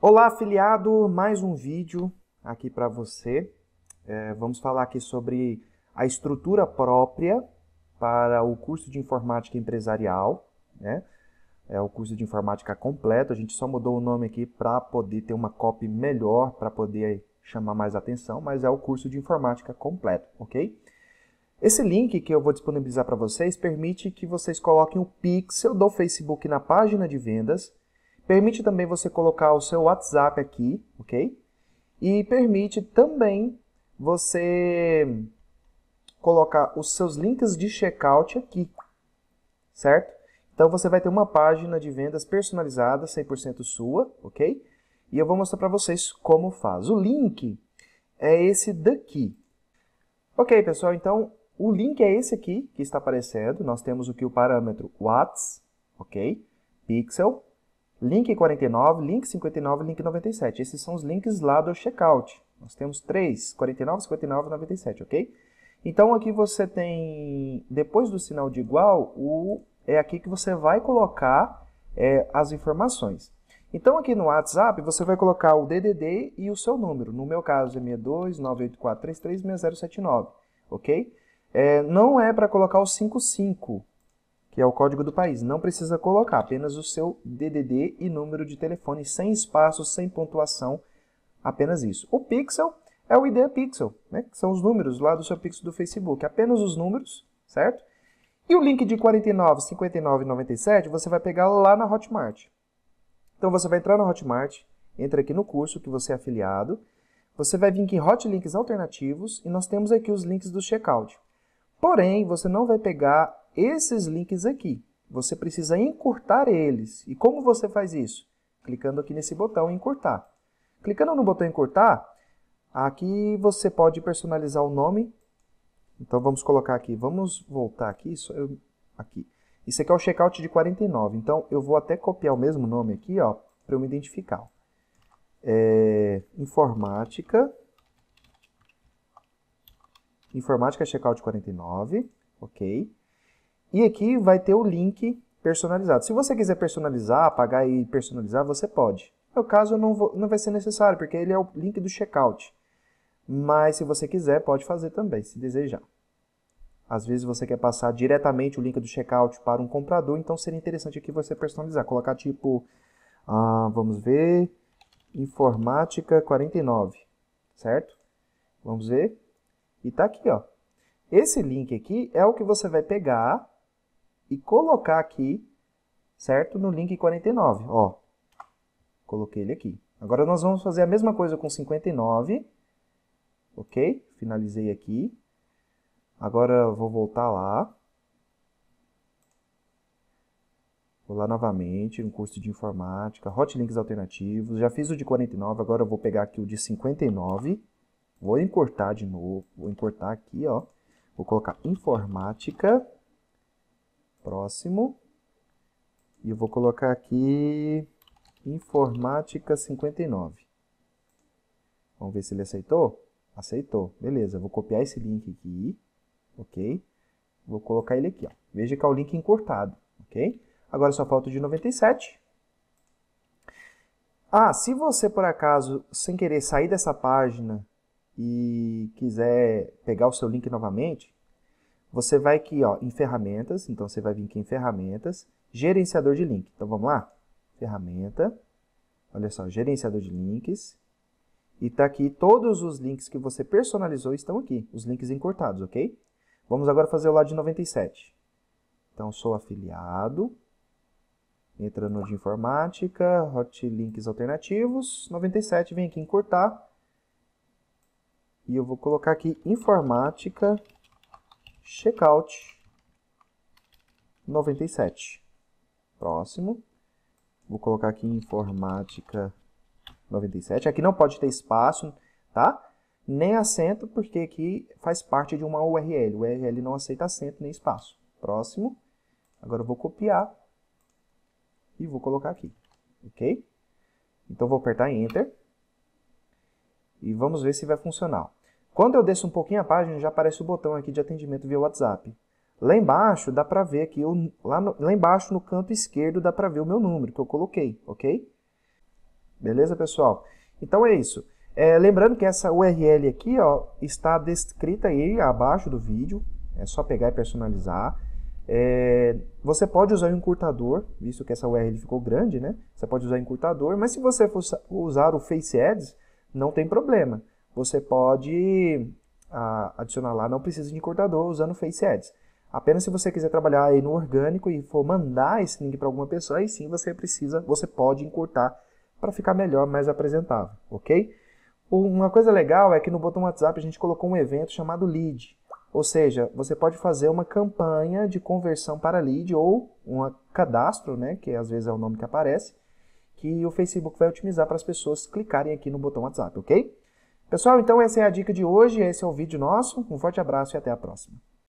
Olá, afiliado! Mais um vídeo aqui para você. É, vamos falar aqui sobre a estrutura própria para o curso de informática empresarial, né? É o curso de informática completo. A gente só mudou o nome aqui para poder ter uma copy melhor, para poder chamar mais atenção, mas é o curso de informática completo, ok? Esse link que eu vou disponibilizar para vocês permite que vocês coloquem o pixel do Facebook na página de vendas Permite também você colocar o seu WhatsApp aqui, ok? E permite também você colocar os seus links de checkout aqui, certo? Então você vai ter uma página de vendas personalizada, 100% sua, ok? E eu vou mostrar para vocês como faz. O link é esse daqui. Ok, pessoal, então o link é esse aqui que está aparecendo. Nós temos aqui o parâmetro WhatsApp, ok? Pixel, link 49, link 59 e link 97. Esses são os links lá do checkout. Nós temos três, 49, 59 e 97, ok? Então, aqui você tem, depois do sinal de igual, o, é aqui que você vai colocar é, as informações. Então, aqui no WhatsApp, você vai colocar o DDD e o seu número. No meu caso, é 62984336079, ok? É, não é para colocar o 55, que é o código do país. Não precisa colocar, apenas o seu DDD e número de telefone, sem espaço, sem pontuação, apenas isso. O pixel é o ID pixel, né? que são os números lá do seu pixel do Facebook, apenas os números, certo? E o link de 49, 59 97 você vai pegar lá na Hotmart. Então você vai entrar na Hotmart, entra aqui no curso que você é afiliado, você vai vir aqui em Hot Links Alternativos e nós temos aqui os links do checkout. Porém, você não vai pegar esses links aqui. Você precisa encurtar eles. E como você faz isso? Clicando aqui nesse botão encurtar. Clicando no botão encurtar, aqui você pode personalizar o nome. Então vamos colocar aqui, vamos voltar aqui, eu, é aqui. Isso aqui é o checkout de 49. Então eu vou até copiar o mesmo nome aqui, ó, para eu me identificar. É, informática. Informática checkout 49, ok. E aqui vai ter o link personalizado. Se você quiser personalizar, apagar e personalizar, você pode. No é meu caso, não, vou, não vai ser necessário, porque ele é o link do checkout. Mas se você quiser, pode fazer também, se desejar. Às vezes você quer passar diretamente o link do checkout para um comprador, então seria interessante aqui você personalizar. Colocar tipo, ah, vamos ver, informática 49, certo? Vamos ver. E tá aqui, ó. Esse link aqui é o que você vai pegar e colocar aqui, certo? No link 49, ó. Coloquei ele aqui. Agora nós vamos fazer a mesma coisa com 59, ok? Finalizei aqui. Agora vou voltar lá. Vou lá novamente, no curso de informática, hotlinks alternativos. Já fiz o de 49, agora eu vou pegar aqui o de 59. Vou importar de novo, vou importar aqui, ó. Vou colocar informática próximo. E eu vou colocar aqui informática 59. Vamos ver se ele aceitou? Aceitou. Beleza, vou copiar esse link aqui, ok? Vou colocar ele aqui, ó. Veja que é o link encurtado, ok? Agora só falta o de 97. Ah, se você, por acaso, sem querer sair dessa página e quiser pegar o seu link novamente, você vai aqui ó, em ferramentas, então você vai vir aqui em ferramentas, gerenciador de link. Então vamos lá? Ferramenta, olha só, gerenciador de links. E tá aqui todos os links que você personalizou estão aqui, os links encurtados, ok? Vamos agora fazer o lado de 97. Então sou afiliado, entra no de informática, hot links alternativos, 97, vem aqui encurtar. E eu vou colocar aqui informática checkout 97. Próximo. Vou colocar aqui informática 97. Aqui não pode ter espaço, tá? Nem acento, porque aqui faz parte de uma URL. O URL não aceita acento nem espaço. Próximo. Agora eu vou copiar e vou colocar aqui, ok? Então vou apertar Enter e vamos ver se vai funcionar. Quando eu desço um pouquinho a página, já aparece o botão aqui de atendimento via WhatsApp. Lá embaixo dá para ver aqui, eu, lá, no, lá embaixo no canto esquerdo dá para ver o meu número que eu coloquei, ok? Beleza, pessoal? Então é isso. É, lembrando que essa URL aqui ó, está descrita aí abaixo do vídeo, é só pegar e personalizar. É, você pode usar o encurtador, visto que essa URL ficou grande, né? Você pode usar o encurtador, mas se você for usar o Face Ads, não tem problema você pode ah, adicionar lá, não precisa de encurtador usando Face Ads. Apenas se você quiser trabalhar aí no orgânico e for mandar esse link para alguma pessoa, aí sim você precisa, você pode encurtar para ficar melhor, mais apresentável, ok? Uma coisa legal é que no botão WhatsApp a gente colocou um evento chamado Lead, ou seja, você pode fazer uma campanha de conversão para lead ou um cadastro, né, que às vezes é o nome que aparece, que o Facebook vai otimizar para as pessoas clicarem aqui no botão WhatsApp, ok? Pessoal, então essa é a dica de hoje, esse é o vídeo nosso. Um forte abraço e até a próxima.